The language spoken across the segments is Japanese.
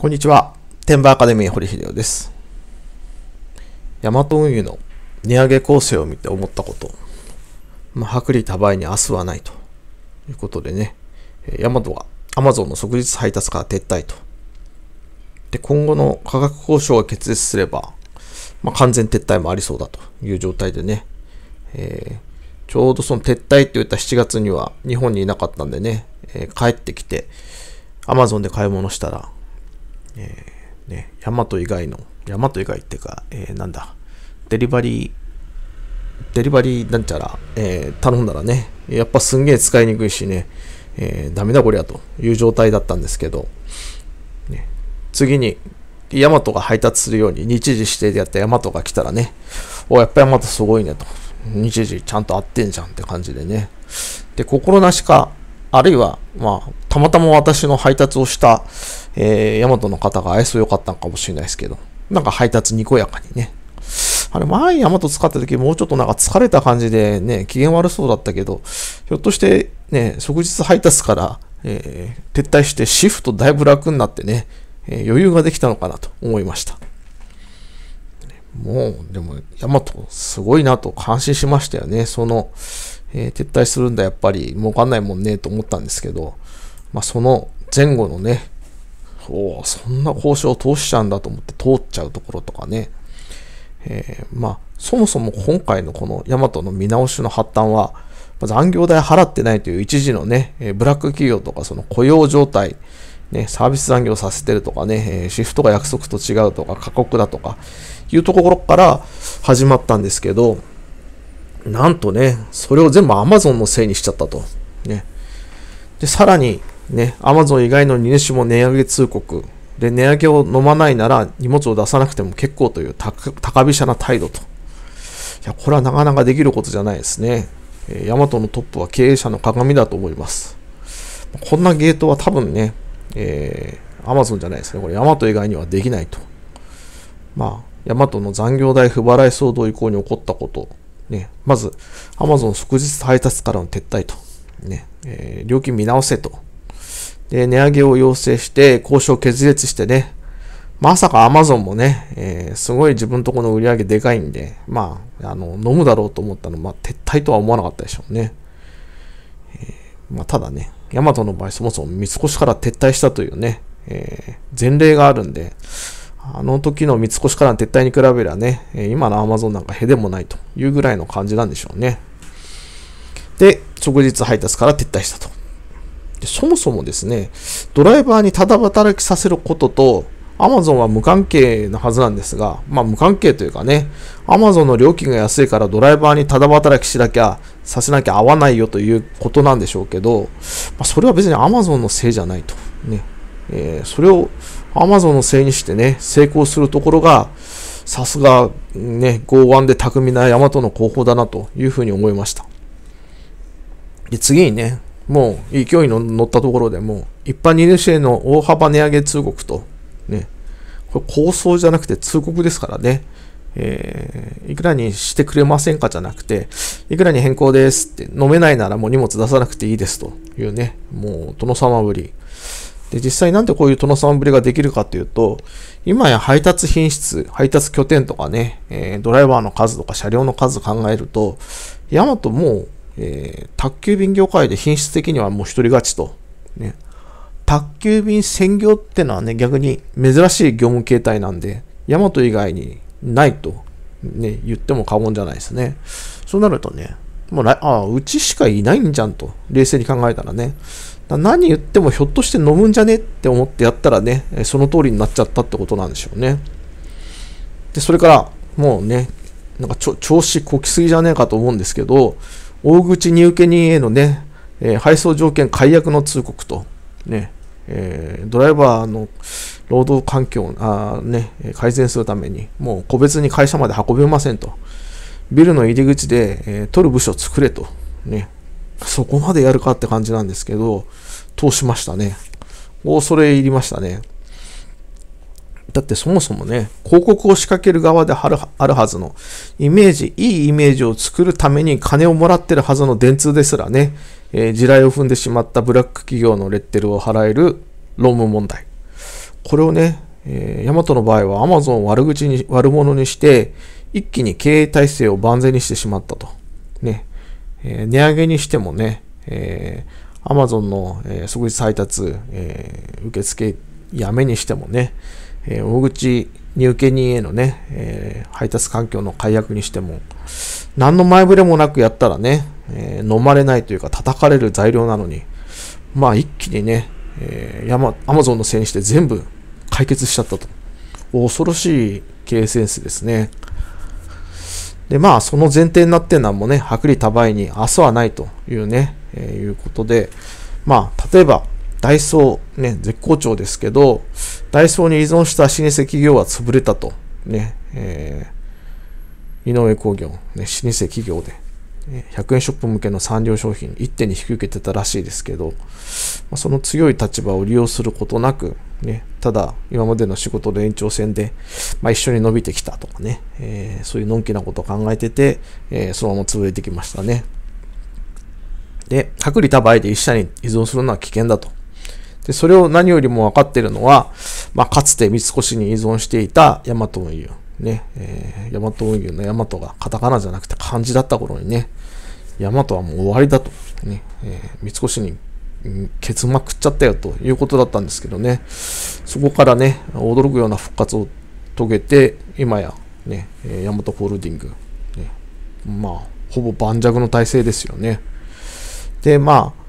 こんにちは。テンバーアカデミー堀秀夫です。ヤマト運輸の値上げ構成を見て思ったこと。まあ、薄利多売に明日はないということでね、ヤマトはアマゾンの即日配達から撤退と。で、今後の価格交渉が決裂すれば、まあ、完全撤退もありそうだという状態でね、えー、ちょうどその撤退って言った7月には日本にいなかったんでね、えー、帰ってきて、アマゾンで買い物したら、えー、ね、ヤマト以外の、ヤマト以外っていうか、えー、なんだ、デリバリー、デリバリーなんちゃら、えー、頼んだらね、やっぱすんげえ使いにくいしね、えー、ダメだこりゃという状態だったんですけど、ね、次に、ヤマトが配達するように日時指定でやったヤマトが来たらね、おやっぱヤマトすごいねと。日時ちゃんと合ってんじゃんって感じでね。で、心なしか、あるいは、まあ、たまたま私の配達をした、えー、ヤマトの方が愛想良かったんかもしれないですけど、なんか配達にこやかにね。あれ、前ヤマト使った時もうちょっとなんか疲れた感じでね、機嫌悪そうだったけど、ひょっとしてね、即日配達から、えー、撤退してシフトだいぶ楽になってね、えー、余裕ができたのかなと思いました。もう、でも、ヤマトすごいなと感心しましたよね。その、えー、撤退するんだ、やっぱり、儲かんないもんね、と思ったんですけど、まあ、その前後のね、おそんな交渉を通しちゃうんだと思って通っちゃうところとかね、えー、まあ、そもそも今回のこのヤマトの見直しの発端は、残業代払ってないという一時のね、ブラック企業とかその雇用状態、ね、サービス残業させてるとかね、シフトが約束と違うとか過酷だとかいうところから始まったんですけど、なんとね、それを全部 Amazon のせいにしちゃったと。ね。で、さらに、ね、アマゾン以外の2種も値上げ通告。で、値上げを飲まないなら荷物を出さなくても結構という高飛車な態度と。いや、これはなかなかできることじゃないですね。えヤマトのトップは経営者の鏡だと思います。こんなゲートは多分ね、えー、アマゾンじゃないですね。これヤマト以外にはできないと。まあ、ヤマトの残業代不払い騒動以降に起こったこと。ね、まず、アマゾン即日配達からの撤退と。ね、えー、料金見直せと。で、値上げを要請して、交渉決裂してね、まさかアマゾンもね、えー、すごい自分とこの売り上げでかいんで、まあ、あの、飲むだろうと思ったの、まあ、撤退とは思わなかったでしょうね。えー、まあ、ただね、ヤマトの場合そもそも三越から撤退したというね、えー、前例があるんで、あの時の三越からの撤退に比べりゃね、今の Amazon なんかへでもないというぐらいの感じなんでしょうね。で、直日配達から撤退したと。でそもそもですね、ドライバーにただ働きさせることと、Amazon は無関係なはずなんですが、まあ無関係というかね、Amazon の料金が安いからドライバーにただ働きしなきゃ、させなきゃ合わないよということなんでしょうけど、まあ、それは別に Amazon のせいじゃないと。ね。えー、それを Amazon のせいにしてね、成功するところが、さすが、ね、剛腕で巧みなヤマトの広報だなというふうに思いました。で、次にね、もう勢いの乗ったところでもう一般入試への大幅値上げ通告と、ね、これ構想じゃなくて通告ですからね、えー、いくらにしてくれませんかじゃなくて、いくらに変更ですって、飲めないならもう荷物出さなくていいですというね、もう殿様ぶり。で、実際なんでこういう殿様ぶりができるかというと、今や配達品質、配達拠点とかね、えー、ドライバーの数とか車両の数考えると、ヤマトもうえー、宅急便業界で品質的にはもう一人勝ちと。ね、宅急便専業ってのはね、逆に珍しい業務形態なんで、ヤマト以外にないと、ね、言っても過言じゃないですね。そうなるとね、もうああ、うちしかいないんじゃんと、冷静に考えたらね。ら何言ってもひょっとして飲むんじゃねって思ってやったらね、その通りになっちゃったってことなんでしょうね。で、それから、もうね、なんか調子こきすぎじゃねえかと思うんですけど、大口荷受け人へのね、えー、配送条件解約の通告と、ね、えー、ドライバーの労働環境あ、ね、改善するために、もう個別に会社まで運べませんと。ビルの入り口で、えー、取る部署作れと。ね。そこまでやるかって感じなんですけど、通しましたね。恐れ入りましたね。だってそもそもね、広告を仕掛ける側であるはずの、イメージ、いいイメージを作るために金をもらってるはずの電通ですらね、えー、地雷を踏んでしまったブラック企業のレッテルを払える労務問題。これをね、えヤマトの場合は Amazon を悪口に、悪者にして、一気に経営体制を万全にしてしまったと。ね。えー、値上げにしてもね、えー、Amazon の、えー、即日配達、えー、受付やめにしてもね、えー、大口入居人へのね、えー、配達環境の解約にしても、何の前触れもなくやったらね、えー、飲まれないというか叩かれる材料なのに、まあ一気にね、えー、アマゾンのせいにして全部解決しちゃったと。恐ろしい経営センスですね。で、まあその前提になってんのはもうね、薄利多売に明日はないというね、えー、いうことで、まあ例えばダイソー、ね、絶好調ですけど、ダイソーに依存した老舗企業は潰れたと。ね、えー、井上工業、ね、老舗企業で、100円ショップ向けの産業商品一手に引き受けてたらしいですけど、まその強い立場を利用することなく、ね、ただ今までの仕事の延長線で、まあ、一緒に伸びてきたとかね、えー、そういうのんきなことを考えてて、えー、そのまま潰れてきましたね。で、薄利多売で一社に依存するのは危険だと。で、それを何よりも分かってるのは、まあ、かつて三越に依存していた大和運輸。ね、えー、ヤマ運輸のヤマがカタカナじゃなくて漢字だった頃にね、大和はもう終わりだと。ね、えー、三越に、ん、ケツまくっちゃったよということだったんですけどね、そこからね、驚くような復活を遂げて、今や、ね、ヤマトホールディング、ね、まあ、ほぼ盤石の体制ですよね。で、まあ、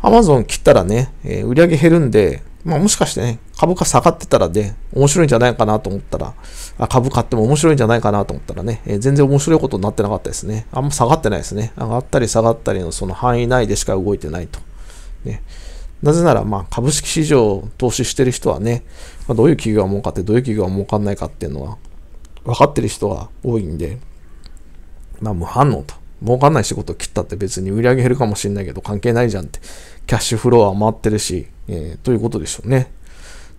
Amazon 切ったらね、えー、売り上げ減るんで、まあもしかしてね、株価下がってたらで、ね、面白いんじゃないかなと思ったら、あ株買っても面白いんじゃないかなと思ったらね、えー、全然面白いことになってなかったですね。あんま下がってないですね。上がったり下がったりのその範囲内でしか動いてないと。ね、なぜなら、まあ、株式市場投資してる人はね、まあ、どういう企業が儲かって、どういう企業が儲かんないかっていうのは、分かってる人が多いんで、まあ、無反応と。儲かんない仕事を切ったって別に売り上げ減るかもしれないけど関係ないじゃんって、キャッシュフローは回ってるし、えー、ということでしょうね。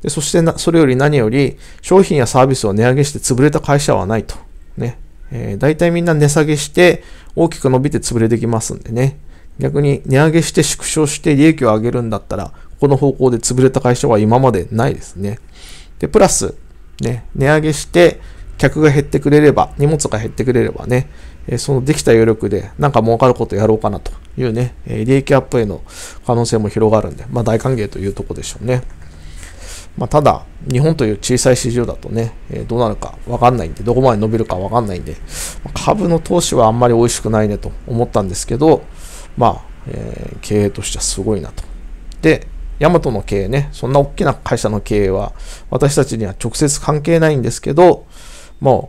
でそしてな、それより何より、商品やサービスを値上げして潰れた会社はないと。ね。えー、大体みんな値下げして、大きく伸びて潰れてきますんでね。逆に値上げして縮小して利益を上げるんだったら、この方向で潰れた会社は今までないですね。で、プラス、ね、値上げして、客が減ってくれれば、荷物が減ってくれればね、そのできた余力でなんか儲かることやろうかなというね、利益アップへの可能性も広がるんで、まあ大歓迎というとこでしょうね。まあ、ただ、日本という小さい市場だとね、どうなるかわかんないんで、どこまで伸びるかわかんないんで、株の投資はあんまり美味しくないねと思ったんですけど、まあ、経営としてはすごいなと。で、ヤマトの経営ね、そんな大きな会社の経営は私たちには直接関係ないんですけど、まあ、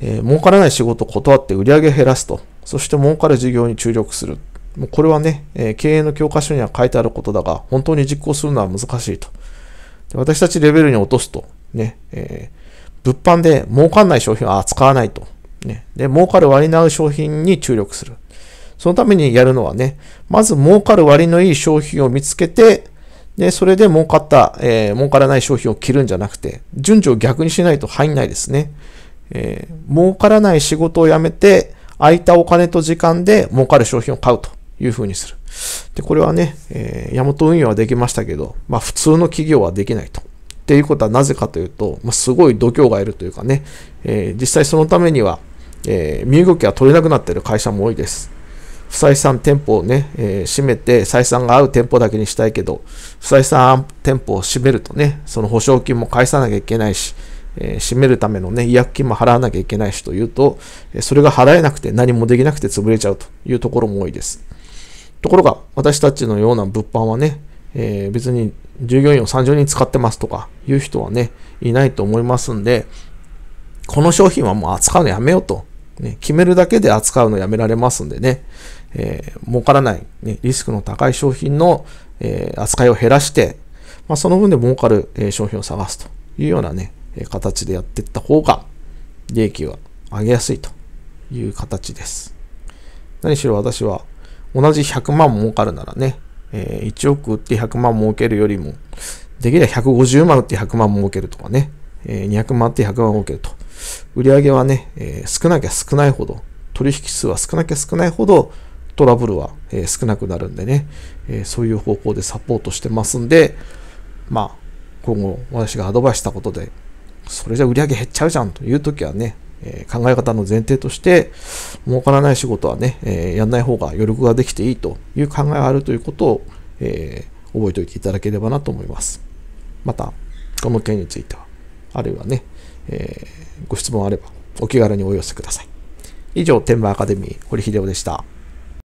えー、儲からない仕事を断って売り上げ減らすと、そして儲かる事業に注力する。もうこれはね、えー、経営の教科書には書いてあることだが、本当に実行するのは難しいと。で私たちレベルに落とすと、ね、えー、物販で儲かんない商品は扱わないと。ね、で、儲かる割りの合る商品に注力する。そのためにやるのはね、まず儲かる割りのいい商品を見つけて、で、それで儲かった、えー、儲からない商品を切るんじゃなくて、順序を逆にしないと入んないですね。えー、儲からない仕事を辞めて、空いたお金と時間で儲かる商品を買うというふうにする。で、これはね、えー、ヤマト運用はできましたけど、まあ普通の企業はできないと。っていうことはなぜかというと、まあ、すごい度胸がいるというかね、えー、実際そのためには、えー、身動きが取れなくなっている会社も多いです。不採算店舗をね、えー、閉めて、採算が合う店舗だけにしたいけど、不採算店舗を閉めるとね、その保証金も返さなきゃいけないし、えー、閉めるためのね、違約金も払わなきゃいけないしというと、それが払えなくて何もできなくて潰れちゃうというところも多いです。ところが、私たちのような物販はね、えー、別に従業員を30人使ってますとかいう人はね、いないと思いますんで、この商品はもう扱うのやめようと。ね、決めるだけで扱うのやめられますんでね、えー、儲からない、ね、リスクの高い商品の、えー、扱いを減らして、まあ、その分で儲かる、えー、商品を探すというようなね、形でやっていった方が、利益は上げやすいという形です。何しろ私は、同じ100万儲かるならね、えー、1億売って100万儲けるよりも、できれば150万売って100万儲けるとかね、えー、200万売って100万儲けると。売上はね、えー、少なきゃ少ないほど、取引数は少なきゃ少ないほど、トラブルは、えー、少なくなるんでね、えー、そういう方向でサポートしてますんで、まあ、今後私がアドバイスしたことでそれじゃ売り上げ減っちゃうじゃんという時はね、え考え方の前提として、儲からない仕事はね、えやんない方が余力ができていいという考えがあるということを、え覚えておいていただければなと思います。また、この件については、あるいはね、えご質問あればお気軽にお寄せください。以上、天満アカデミー、堀秀夫でした。